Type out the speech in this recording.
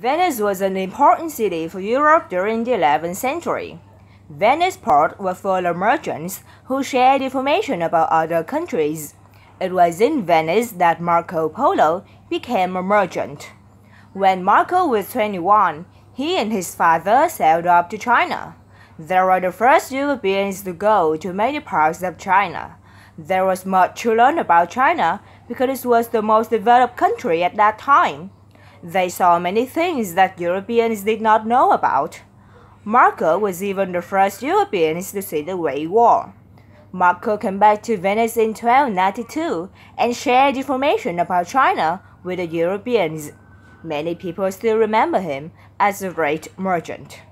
Venice was an important city for Europe during the 11th century. Venice port was full of merchants who shared information about other countries. It was in Venice that Marco Polo became a merchant. When Marco was 21, he and his father sailed up to China. They were the first Europeans to go to many parts of China. There was much to learn about China because it was the most developed country at that time. They saw many things that Europeans did not know about. Marco was even the first Europeans to see the Great War. Marco came back to Venice in 1292 and shared information about China with the Europeans. Many people still remember him as a great merchant.